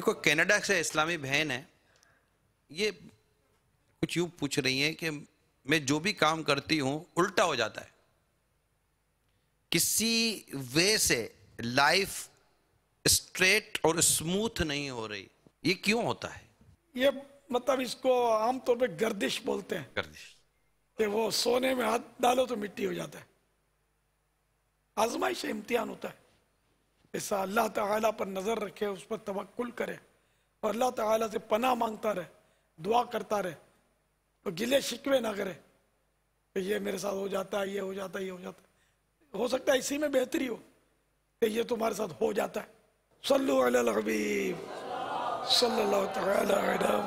देखो कनाडा से इस्लामी बहन है ये कुछ यूं पूछ रही है कि मैं जो भी काम करती हूं उल्टा हो जाता है किसी वे से लाइफ स्ट्रेट और स्मूथ नहीं हो रही ये क्यों होता है ये मतलब इसको आमतौर पे गर्दिश बोलते हैं गर्दिश कि वो सोने में हाथ डालो तो मिट्टी हो जाता है आजमाइश इम्तिहान होता है ऐसा अल्लाह ताला पर नज़र रखे उस पर तवक्ल करे और अल्लाह ताला से पना मांगता रहे दुआ करता रहे तो गिले शिकवे ना करे तो ये मेरे साथ हो जाता है ये हो जाता है ये हो जाता है हो सकता है इसी में बेहतरी हो कि ये तुम्हारे साथ हो जाता है सल्लु अलैहि हबीब